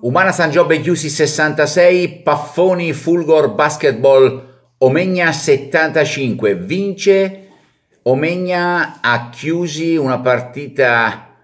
Umana San Giobbe chiusi 66, Paffoni Fulgor Basketball Omegna 75, vince Omegna ha chiusi una partita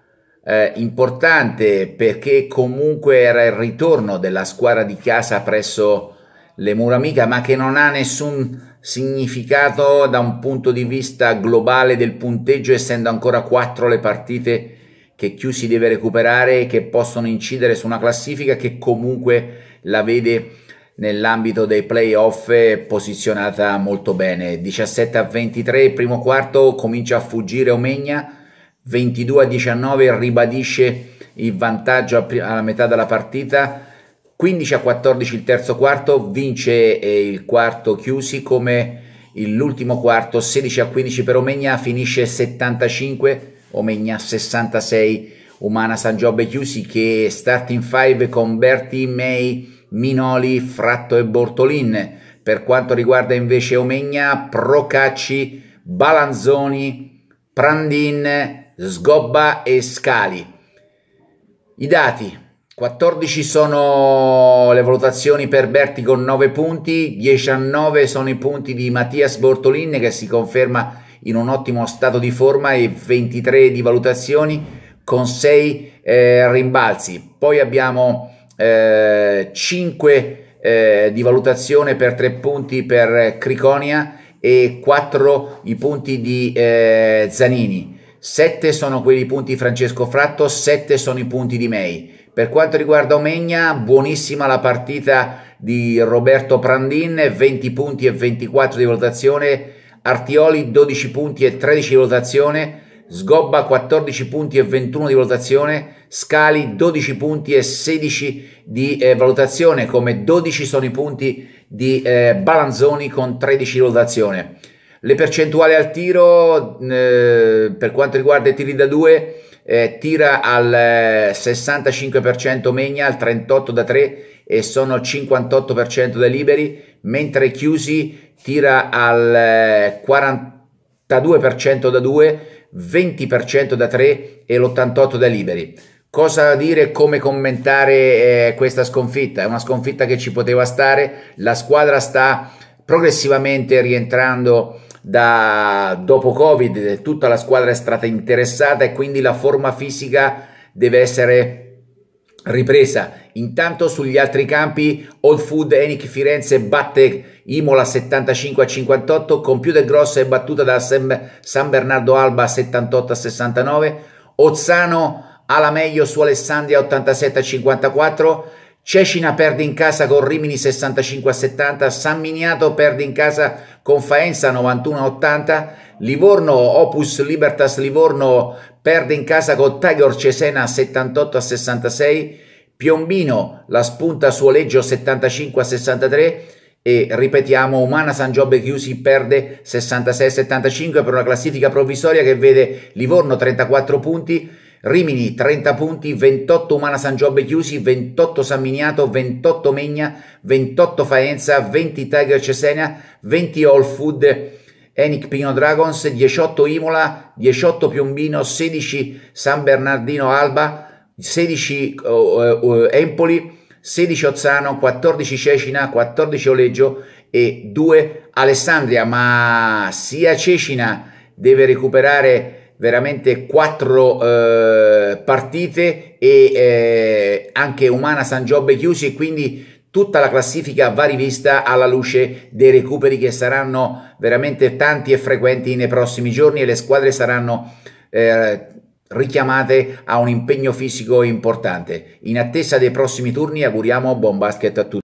eh, importante perché comunque era il ritorno della squadra di casa presso le Muramica ma che non ha nessun significato da un punto di vista globale del punteggio essendo ancora 4 le partite che Q si deve recuperare che possono incidere su una classifica che comunque la vede nell'ambito dei playoff posizionata molto bene 17 a 23 primo quarto comincia a fuggire Omegna 22 a 19 ribadisce il vantaggio alla metà della partita 15 a 14 il terzo quarto vince eh, il quarto chiusi come l'ultimo quarto 16 a 15 per Omegna finisce 75 Omegna 66, Umana San Giobbe Chiusi che starting 5 con Berti, May, Minoli, Fratto e Bortolin. Per quanto riguarda invece Omegna, Procacci, Balanzoni, Prandin, Sgobba e Scali. I dati 14 sono le valutazioni per Berti con 9 punti, 19 sono i punti di Mattias Bortolin che si conferma in un ottimo stato di forma e 23 di valutazioni con 6 eh, rimbalzi. Poi abbiamo eh, 5 eh, di valutazione per 3 punti per Criconia e 4 i punti di eh, Zanini. 7 sono quelli punti di Francesco Fratto, 7 sono i punti di May. Per quanto riguarda Omegna, buonissima la partita di Roberto Prandin, 20 punti e 24 di valutazione, Artioli 12 punti e 13 di valutazione, Sgobba 14 punti e 21 di valutazione, Scali 12 punti e 16 di eh, valutazione, come 12 sono i punti di eh, Balanzoni con 13 di valutazione. Le percentuali al tiro eh, per quanto riguarda i tiri da 2 eh, tira al 65% eh, Megna, al 38 da 3 e sono 58% dei liberi, mentre Chiusi tira al 42% eh, da 2, 20% da 3 e l'88% da liberi. Cosa dire, come commentare eh, questa sconfitta? È una sconfitta che ci poteva stare, la squadra sta progressivamente rientrando da dopo Covid, tutta la squadra è stata interessata e quindi la forma fisica deve essere ripresa. Intanto sugli altri campi, Old Food Enic Firenze batte Imola 75 a 58, Computer Grossa è battuta da San Bernardo Alba 78 a 69, Ozzano alla meglio su Alessandria 87 a 54, Cecina perde in casa con Rimini 65 a 70, San Miniato perde in casa con Faenza 91 a 80, Livorno Opus Libertas Livorno perde in casa con Tiger Cesena 78 a 66, Piombino la spunta su Oleggio 75 a 63 e ripetiamo Umana San Giobbe Chiusi perde 66 a 75 per una classifica provvisoria che vede Livorno 34 punti, Rimini 30 punti, 28 Umana San Giobbe chiusi, 28 San Miniato, 28 Megna, 28 Faenza, 20 Tiger Cesena, 20 All Food Enic Pino Dragons, 18 Imola, 18 Piombino, 16 San Bernardino Alba, 16 uh, uh, Empoli, 16 Ozzano, 14 Cecina, 14 Oleggio e 2 Alessandria, ma sia Cecina deve recuperare veramente quattro eh, partite e eh, anche Umana San Giobbe chiusi e quindi tutta la classifica va rivista alla luce dei recuperi che saranno veramente tanti e frequenti nei prossimi giorni e le squadre saranno eh, richiamate a un impegno fisico importante. In attesa dei prossimi turni auguriamo buon basket a tutti.